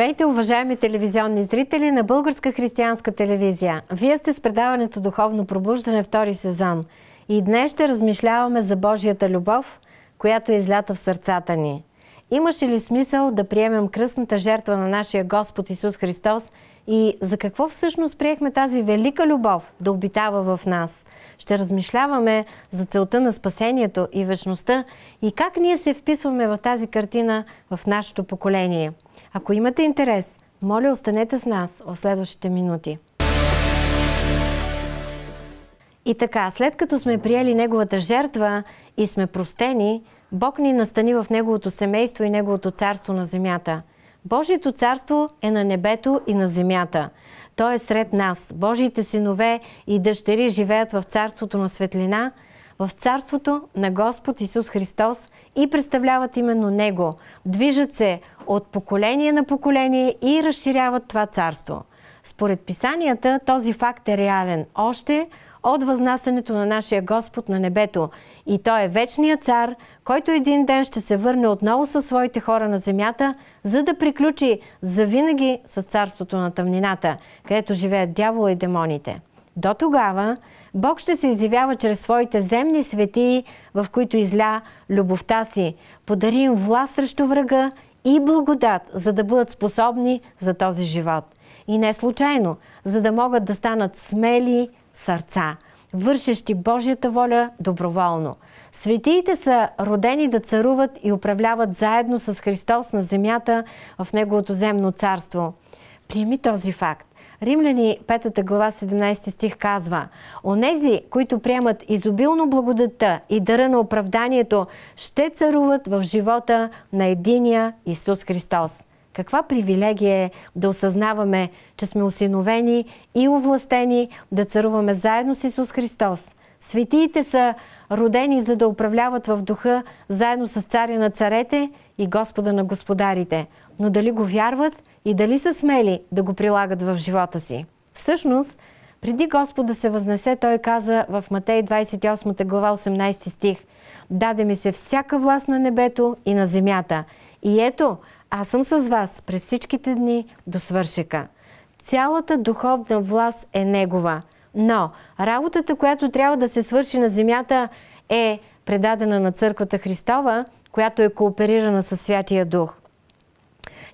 Здравейте, уважаеми телевизионни зрители на Българска християнска телевизия. Вие сте с предаването Духовно пробуждане втори сезон. И днес ще размишляваме за Божията любов, която е излята в сърцата ни. Имаше ли смисъл да приемем кръсната жертва на нашия Господ Исус Христос и за какво всъщност приехме тази велика любов да обитава в нас? Ще размишляваме за целта на спасението и вечността и как ние се вписваме в тази картина в нашето поколение. Ако имате интерес, моля останете с нас в следващите минути. И така, след като сме приели Неговата жертва и сме простени, Бог ни настани в Неговото семейство и Неговото царство на земята – Божието царство е на небето и на земята. Той е сред нас. Божиите синове и дъщери живеят в царството на светлина, в царството на Господ Исус Христос и представляват именно Него. Движат се от поколение на поколение и разширяват това царство. Според писанията този факт е реален още – от възнасянето на нашия Господ на небето. И Той е вечният цар, който един ден ще се върне отново със своите хора на земята, за да приключи завинаги с царството на тъмнината, където живеят дявола и демоните. До тогава Бог ще се изявява чрез своите земни светии, в които изля любовта си. Подари им власт срещу врага и благодат, за да бъдат способни за този живот. И не случайно, за да могат да станат смели, сърца, вършещи Божията воля доброволно. Светиите са родени да царуват и управляват заедно с Христос на земята в Неговото земно царство. Приеми този факт. Римляни 5 глава 17 стих казва «Онези, които приемат изобилно благодата и дъра на оправданието, ще царуват в живота на единия Исус Христос». Каква привилегия е да осъзнаваме, че сме осиновени и овластени да царуваме заедно с Исус Христос. Светиите са родени за да управляват в духа заедно с царя на царете и Господа на господарите. Но дали го вярват и дали са смели да го прилагат в живота си? Всъщност, преди Господ да се възнесе, той каза в Матей 28 глава 18 стих Даде ми се всяка власт на небето и на земята. И ето, аз съм с вас през всичките дни до свършека. Цялата духовна власт е Негова. Но работата, която трябва да се свърши на земята е предадена на Църквата Христова, която е кооперирана със Святия Дух.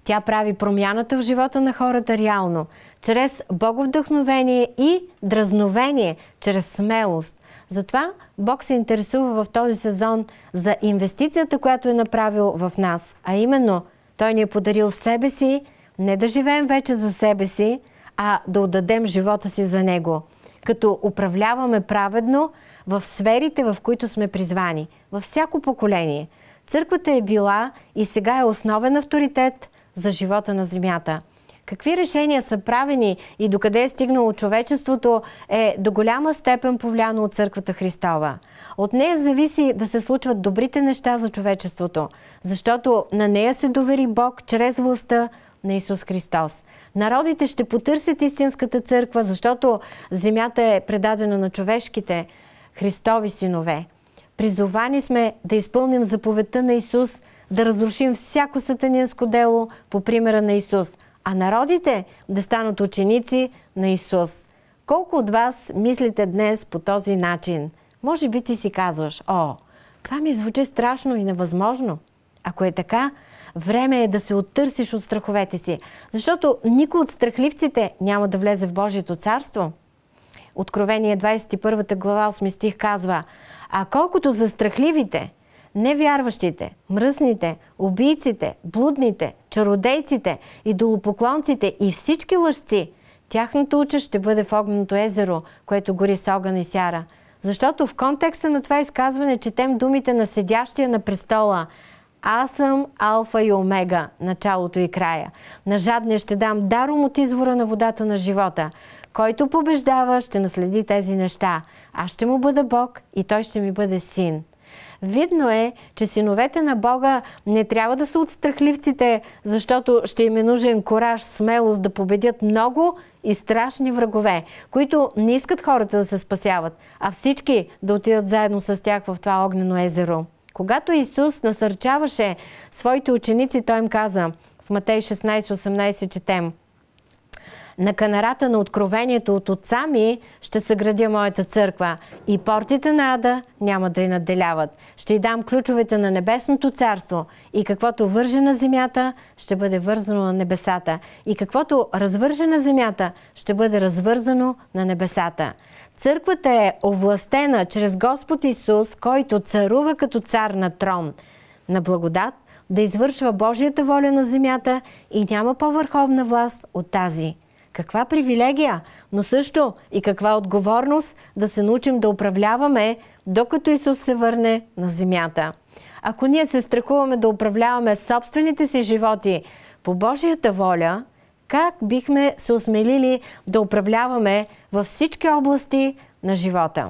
Тя прави промяната в живота на хората реално, чрез боговдъхновение и дразновение, чрез смелост. Затова Бог се интересува в този сезон за инвестицията, която е направил в нас, а именно – той ни е подарил себе си, не да живеем вече за себе си, а да отдадем живота си за Него. Като управляваме праведно в сферите, в които сме призвани, във всяко поколение. Църквата е била и сега е основен авторитет за живота на земята – какви решения са правени и докъде е стигнало човечеството, е до голяма степен повляно от Църквата Христова. От нея зависи да се случват добрите неща за човечеството, защото на нея се довери Бог чрез властта на Исус Христос. Народите ще потърсят истинската църква, защото земята е предадена на човешките Христови синове. Призовани сме да изпълним заповедта на Исус, да разрушим всяко сатанинско дело по примера на Исус – а народите да станат ученици на Исус. Колко от вас мислите днес по този начин? Може би ти си казваш, о, това ми звучи страшно и невъзможно. Ако е така, време е да се оттърсиш от страховете си, защото никой от страхливците няма да влезе в Божието царство. Откровение 21 глава 8 стих казва, а колкото за страхливите – невярващите, мръсните, убийците, блудните, чародейците, идолопоклонците и всички лъжци, тяхното уча ще бъде в огненото езеро, което гори с огън и сяра. Защото в контекста на това изказване четем думите на седящия на престола – аз съм Алфа и Омега, началото и края. На жадния ще дам даром от извора на водата на живота. Който побеждава, ще наследи тези неща. Аз ще му бъда Бог и той ще ми бъде син. Видно е, че синовете на Бога не трябва да са от страхливците, защото ще им е нужен кораж, смелост да победят много и страшни врагове, които не искат хората да се спасяват, а всички да отидат заедно с тях в това огнено езеро. Когато Исус насърчаваше своите ученици, той им каза в Матей 16-18 четем – на канарата на откровението от отца ми ще съградя моята църква и портите на ада няма да й надделяват. Ще й дам ключовете на небесното царство и каквото върже на земята, ще бъде вързано на небесата. И каквото развърже на земята, ще бъде развързано на небесата. Църквата е овластена чрез Господ Исус, който царува като цар на трон на благодат, да извършва Божията воля на земята и няма по-върховна власт от тази – каква привилегия, но също и каква отговорност да се научим да управляваме, докато Исус се върне на земята. Ако ние се страхуваме да управляваме собствените си животи по Божията воля, как бихме се осмелили да управляваме във всички области на живота?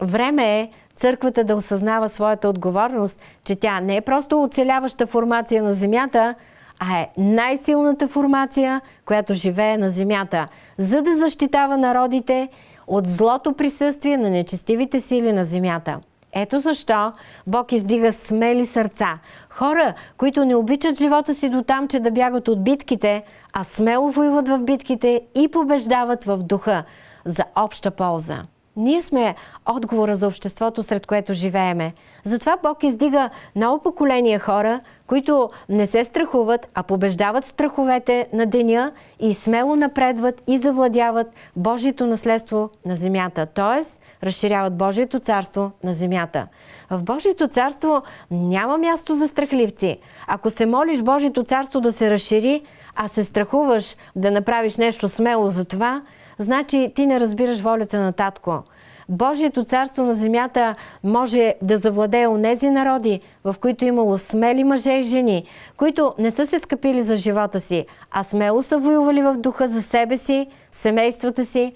Време е църквата да осъзнава своята отговорност, че тя не е просто оцеляваща формация на земята, а е най-силната формация, която живее на земята, за да защитава народите от злото присъствие на нечестивите сили на земята. Ето защо Бог издига смели сърца. Хора, които не обичат живота си до там, че да бягат от битките, а смело воюват в битките и побеждават в духа за обща полза. Ние сме отговора за обществото, сред което живееме. Затова Бог издига ново поколение хора, които не се страхуват, а побеждават страховете на деня и смело напредват и завладяват Божието наследство на земята. Тоест, разширяват Божието царство на земята. В Божието царство няма място за страхливци. Ако се молиш Божието царство да се разшири, а се страхуваш да направиш нещо смело за това – значи ти не разбираш волята на татко. Божието царство на земята може да завладее онези народи, в които е имало смели мъже и жени, които не са се скъпили за живота си, а смело са воювали в духа за себе си, семействата си,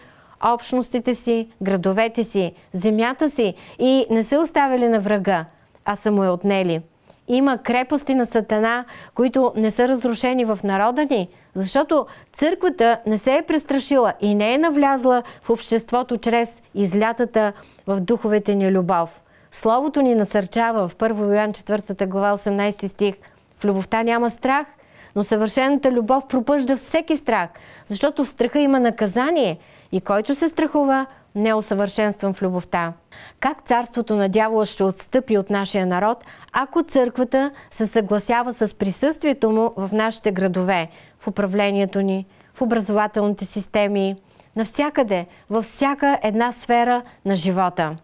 общностите си, градовете си, земята си и не са оставили на врага, а са му я отнели. Има крепости на Сатана, които не са разрушени в народа ни – защото църквата не се е престрашила и не е навлязла в обществото чрез излятата в духовете ни любов. Словото ни насърчава в 1 Йоан 4 глава 18 стих. В любовта няма страх, но съвършената любов пропъжда всеки страх, защото в страха има наказание и който се страхува – неосъвършенстван в любовта. Как царството на дявола ще отстъпи от нашия народ, ако църквата се съгласява с присъствието му в нашите градове, в управлението ни, в образователните системи, навсякъде, във всяка една сфера на живота.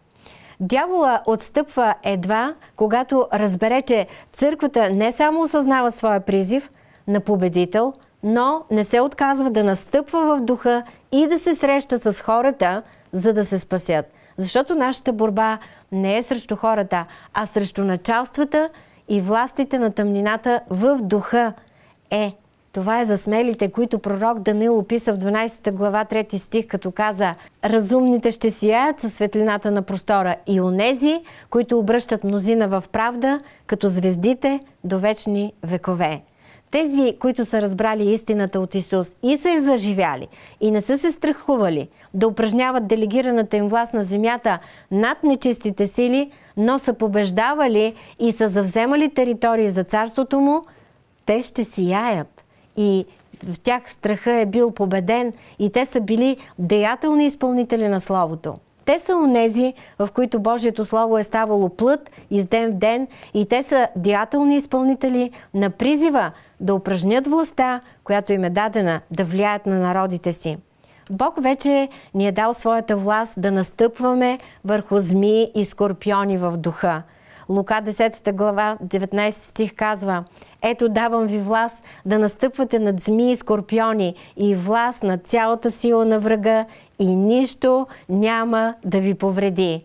Дявола отстъпва едва, когато разбере, че църквата не само осъзнава своя призив на победител, но не се отказва да настъпва в духа и да се среща с хората – за да се спасят. Защото нашата борба не е срещу хората, а срещу началствата и властите на тъмнината в духа. Е, това е за смелите, които пророк Данил описа в 12 глава 3 стих, като каза «Разумните ще сияят със светлината на простора и онези, които обръщат мнозина в правда, като звездите до вечни векове». Тези, които са разбрали истината от Исус и са я заживяли и не са се страхували да упражняват делегираната им власт на земята над нечистите сили, но са побеждавали и са завземали територии за царството му, те ще сияят. И в тях страха е бил победен и те са били деятелни изпълнители на Словото. Те са онези, в които Божието Слово е ставало плът из ден в ден и те са деятелни изпълнители на призива да упражнят властта, която им е дадена да влияят на народите си. Бог вече ни е дал своята власт да настъпваме върху змии и скорпиони в духа. Лука 10 глава 19 стих казва Ето давам ви власт да настъпвате над змии и скорпиони и власт над цялата сила на врага и нищо няма да ви повреди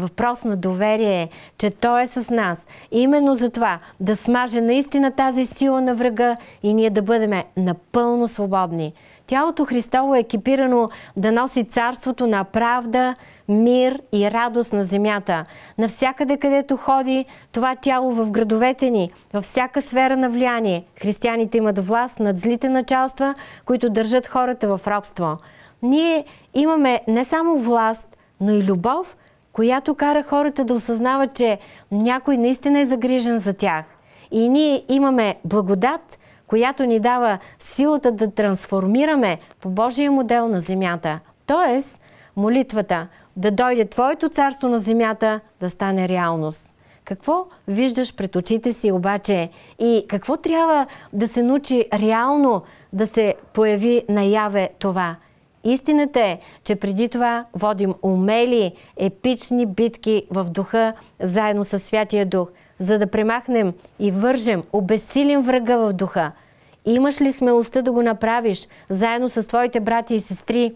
въпрос на доверие, е, че Той е с нас. Именно за това да смаже наистина тази сила на врага и ние да бъдем напълно свободни. Тялото Христово е екипирано да носи царството на правда, мир и радост на земята. Навсякъде, където ходи това тяло в градовете ни, във всяка сфера на влияние, християните имат власт над злите началства, които държат хората в робство. Ние имаме не само власт, но и любов която кара хората да осъзнават, че някой наистина е загрижен за тях. И ние имаме благодат, която ни дава силата да трансформираме по Божия модел на земята. Тоест, молитвата да дойде Твоето царство на земята да стане реалност. Какво виждаш пред очите си обаче и какво трябва да се научи реално да се появи наяве това – Истината е, че преди това водим умели, епични битки в духа, заедно с Святия Дух, за да премахнем и вържем, обесилим врага в духа. Имаш ли смелостта да го направиш заедно с твоите брати и сестри?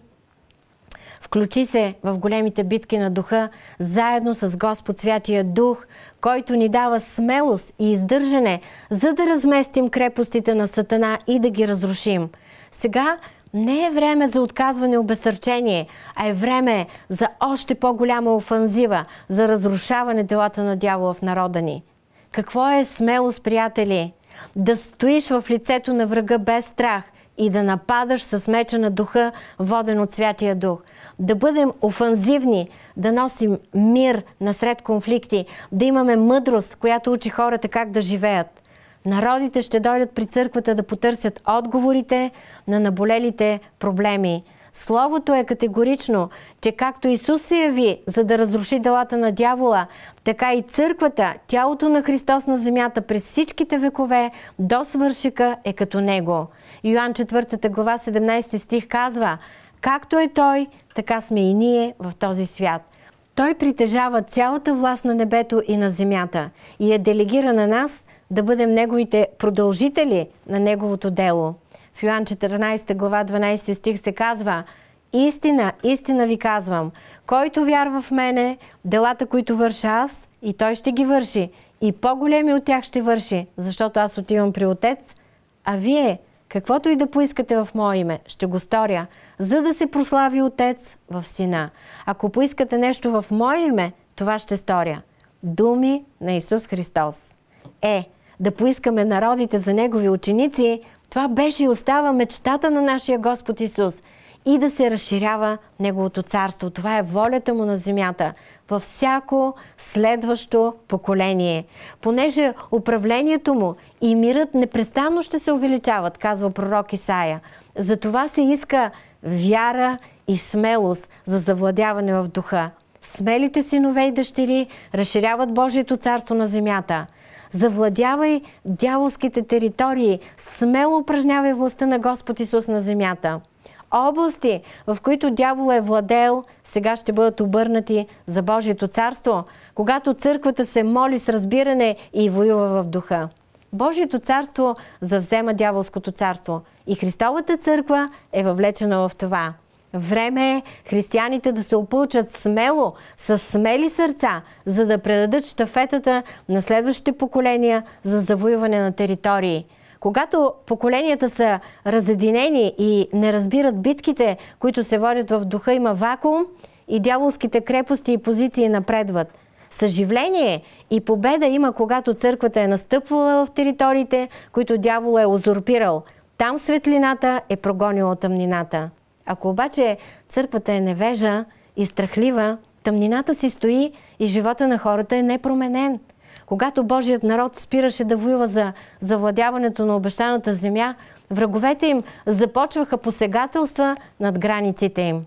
Включи се в големите битки на духа, заедно с Господ Святия Дух, който ни дава смелост и издържане, за да разместим крепостите на Сатана и да ги разрушим. Сега не е време за отказване и обесърчение, а е време за още по-голяма офанзива, за разрушаване делата на дявола в народа ни. Какво е смелост, приятели? Да стоиш в лицето на врага без страх и да нападаш с меча на духа, воден от Святия Дух. Да бъдем офанзивни, да носим мир насред конфликти, да имаме мъдрост, която учи хората как да живеят – Народите ще дойдат при църквата да потърсят отговорите на наболелите проблеми. Словото е категорично, че както Исус се яви, за да разруши делата на дявола, така и църквата, тялото на Христос на земята през всичките векове до свършика е като Него. Йоан 4 глава 17 стих казва Както е Той, така сме и ние в този свят. Той притежава цялата власт на небето и на земята и я е делегира на нас да бъдем неговите продължители на неговото дело. В Йоан 14 глава 12 стих се казва Истина, истина ви казвам, който вярва в мене, делата, които върша аз, и той ще ги върши. И по-големи от тях ще върши, защото аз отивам при Отец, а вие, каквото и да поискате в Мое име, ще го сторя, за да се прослави Отец в Сина. Ако поискате нещо в Мое име, това ще сторя. Думи на Исус Христос. Е, да поискаме народите за Негови ученици, това беше и остава мечтата на нашия Господ Исус. И да се разширява Неговото царство. Това е волята му на земята във всяко следващо поколение. Понеже управлението му и мирът непрестанно ще се увеличават, казва пророк Исаия. Затова се иска вяра и смелост за завладяване в духа. Смелите синове и дъщери разширяват Божието царство на земята – Завладявай дяволските територии. Смело упражнявай властта на Господ Исус на земята. Области, в които дявол е владел, сега ще бъдат обърнати за Божието царство, когато църквата се моли с разбиране и воюва в духа. Божието царство завзема дяволското царство и Христовата църква е въвлечена в това – Време е християните да се опълчат смело, с смели сърца, за да предадат штафетата на следващите поколения за завоюване на територии. Когато поколенията са разединени и не разбират битките, които се водят в духа, има вакуум и дяволските крепости и позиции напредват – Съживление и победа има, когато църквата е настъпвала в териториите, които дявол е узурпирал. Там светлината е прогонила тъмнината. Ако обаче църквата е невежа и страхлива, тъмнината си стои и живота на хората е непроменен. Когато Божият народ спираше да воюва за завладяването на обещаната земя, враговете им започваха посегателства над границите им.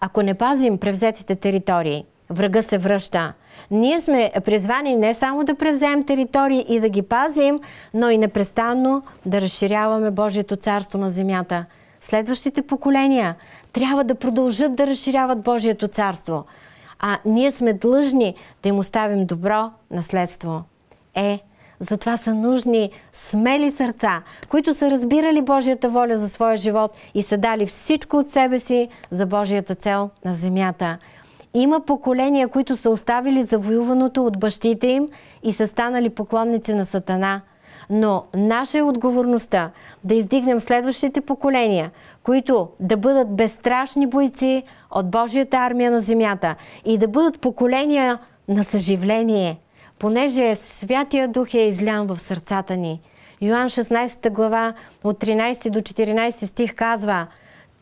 Ако не пазим превзетите територии, врага се връща. Ние сме призвани не само да превземем територии и да ги пазим, но и непрестанно да разширяваме Божието царство на земята – следващите поколения трябва да продължат да разширяват Божието царство. А ние сме длъжни да им оставим добро наследство. Е, затова са нужни смели сърца, които са разбирали Божията воля за своя живот и са дали всичко от себе си за Божията цел на земята. Има поколения, които са оставили завоюваното от бащите им и са станали поклонници на Сатана – но наша е отговорността да издигнем следващите поколения, които да бъдат безстрашни бойци от Божията армия на земята и да бъдат поколения на съживление, понеже Святия Дух е излян в сърцата ни. Йоан 16 глава от 13 до 14 стих казва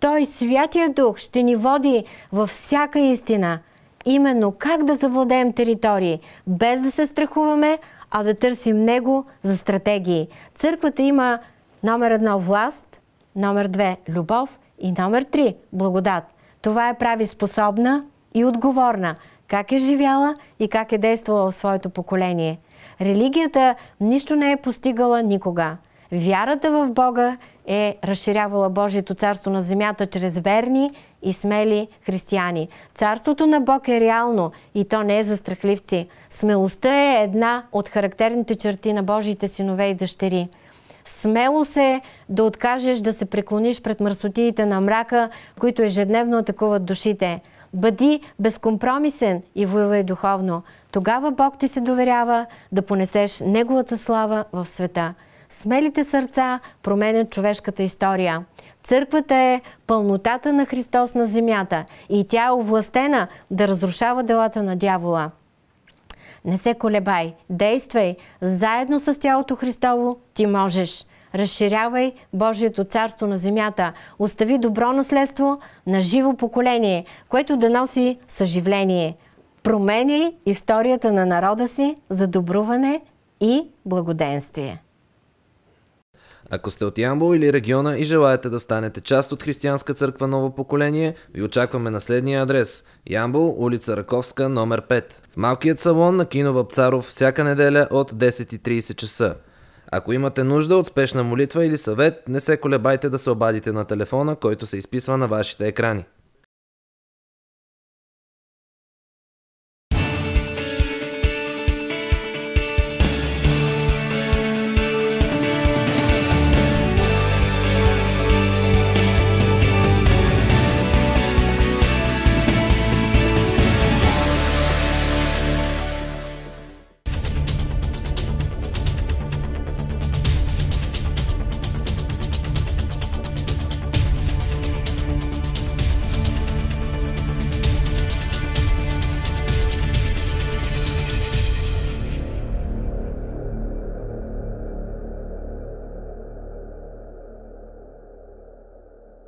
Той, Святия Дух, ще ни води във всяка истина. Именно как да завладеем територии, без да се страхуваме, а да търсим Него за стратегии. Църквата има номер едно власт, номер две любов и номер три благодат. Това е прави способна и отговорна. Как е живяла и как е действала в своето поколение. Религията нищо не е постигала никога. Вярата в Бога е разширявала Божието царство на земята чрез верни и смели християни. Царството на Бог е реално и то не е за страхливци. Смелостта е една от характерните черти на Божиите синове и дъщери. Смело се е да откажеш да се преклониш пред мърсотиите на мрака, които ежедневно атакуват душите. Бъди безкомпромисен и воювай духовно. Тогава Бог ти се доверява да понесеш Неговата слава в света смелите сърца променят човешката история. Църквата е пълнотата на Христос на земята и тя е овластена да разрушава делата на дявола. Не се колебай, действай, заедно с тялото Христово ти можеш. Разширявай Божието царство на земята. Остави добро наследство на живо поколение, което да носи съживление. Промени историята на народа си за добруване и благоденствие. Ако сте от Ямбо или региона и желаете да станете част от Християнска църква Ново поколение, ви очакваме на следния адрес – Ямбо, улица Раковска, номер 5. В малкият салон на кино Въпцаров всяка неделя от 10.30 часа. Ако имате нужда от спешна молитва или съвет, не се колебайте да се обадите на телефона, който се изписва на вашите екрани.